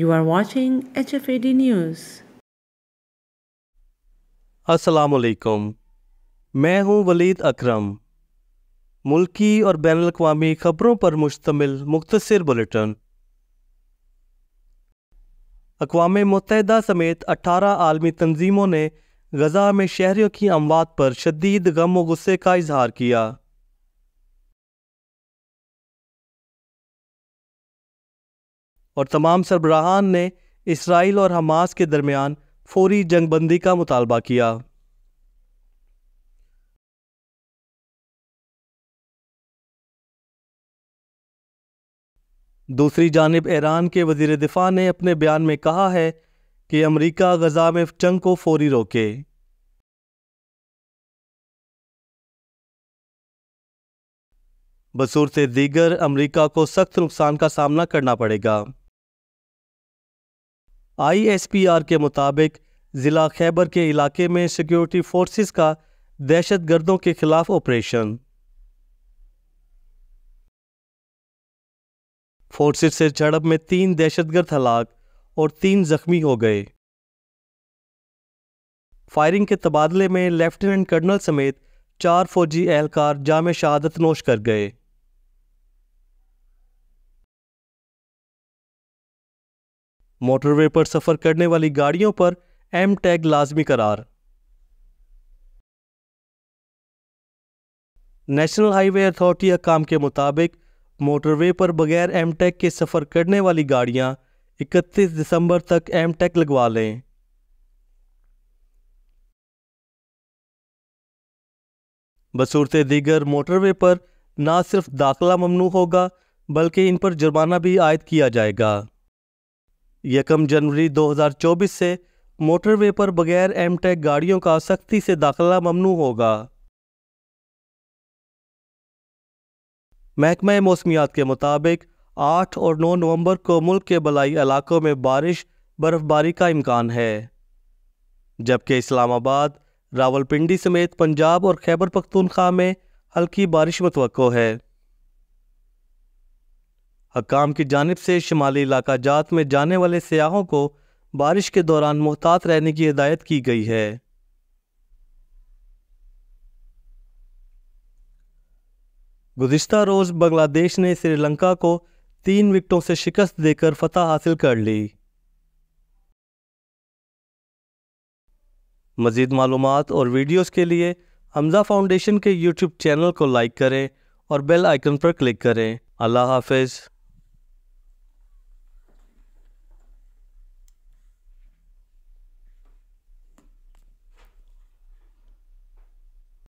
You are watching HFAD News. अस्सलाम वालेकुम मैं हूं वलीद अकरम मुल्की और बैन अवी ख़बरों पर मुश्तमिल मुख्तर बुलेटिन अकवा मुतहदा समेत अठारह आलमी तनजीमों ने गजा में शहरीों की अमवात पर शदीद गम व गुस्से का इजहार किया और तमाम सरबराहान ने इसराइल और हमास के दरमियान फौरी जंगबंदी का मुतालबा किया दूसरी जानब ईरान के वजीर दिफा ने अपने बयान में कहा है कि अमरीका गजा में जंग को फौरी रोके बसूरत दीगर अमरीका को सख्त नुकसान का सामना करना पड़ेगा आईएसपीआर के मुताबिक ज़िला खैबर के इलाके में सिक्योरिटी फोर्सेस का दहशत गर्दों के खिलाफ ऑपरेशन फोर्सेस से झड़प में तीन दहशतगर्द हलाक और तीन जख्मी हो गए फायरिंग के तबादले में लेफ्टिनेंट कर्नल समेत चार फौजी एहलकार जाम शहादत नोश कर गए मोटरवे पर सफ़र करने वाली गाड़ियों पर एम टैग लाजमी करार नेशनल हाईवे अथॉरिटी काम के मुताबिक मोटरवे पर बगैर एम टैग के सफ़र करने वाली गाड़ियां 31 दिसंबर तक एम टैग लगवा लें बसूरत दीगर मोटरवे पर ना सिर्फ दाखला ममनू होगा बल्कि इन पर जुर्माना भी आयद किया जाएगा यकम जनवरी 2024 से मोटरवे पर बगैर एम टैग गाड़ियों का सख्ती से दाखिला ममनू होगा महकमा मौसमियात के मुताबिक आठ और नौ नवंबर को मुल्क के बलाई इलाकों में बारिश बर्फबारी का इम्कान है जबकि इस्लामाबाद रावलपिंडी समेत पंजाब और खैबर पख्तूनख्वा में हल्की बारिश मतवक़ है हकाम की जानब से शुमाली इलाका जात में जाने वाले सयाहों को बारिश के दौरान मुहतात रहने की हिदायत की गई है गुजशत रोज़ बांग्लादेश ने श्रीलंका को तीन विकटों से शिकस्त देकर फतह हासिल कर ली मज़ीद मालूम और वीडियोज़ के लिए हमजा फाउंडेशन के यूट्यूब चैनल को लाइक करें और बेल आइकन पर क्लिक करें अल्लाह हाफिज़